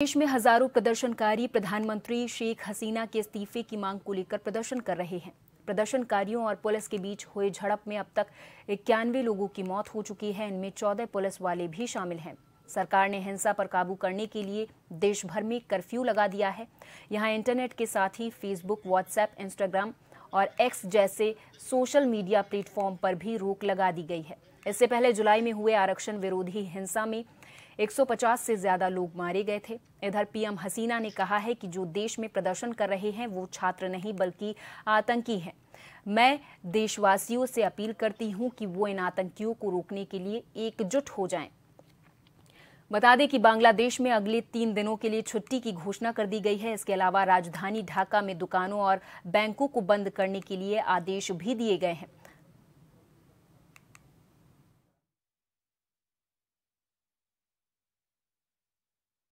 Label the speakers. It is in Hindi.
Speaker 1: देश में हजारों प्रदर्शनकारी प्रधानमंत्री शेख हसीना के इस्तीफे की मांग को लेकर प्रदर्शन कर रहे हैं प्रदर्शनकारियों और पुलिस के बीच हुए झड़प में अब तक इक्यानवे लोगों की मौत हो चुकी है इनमें चौदह पुलिस वाले भी शामिल हैं सरकार ने हिंसा पर काबू करने के लिए देश भर में कर्फ्यू लगा दिया है यहाँ इंटरनेट के साथ ही फेसबुक व्हाट्सएप इंस्टाग्राम और एक्स जैसे सोशल मीडिया प्लेटफॉर्म पर भी रोक लगा दी गई है इससे पहले जुलाई में हुए आरक्षण विरोधी हिंसा में 150 से ज्यादा लोग मारे गए थे इधर पीएम हसीना ने कहा है कि जो देश में प्रदर्शन कर रहे हैं वो छात्र नहीं बल्कि आतंकी हैं मैं देशवासियों से अपील करती हूं कि वो इन आतंकियों को रोकने के लिए एकजुट हो जाएं बता दें कि बांग्लादेश में अगले तीन दिनों के लिए छुट्टी की घोषणा कर दी गई है इसके अलावा राजधानी ढाका में दुकानों और बैंकों को बंद करने के लिए आदेश भी दिए गए हैं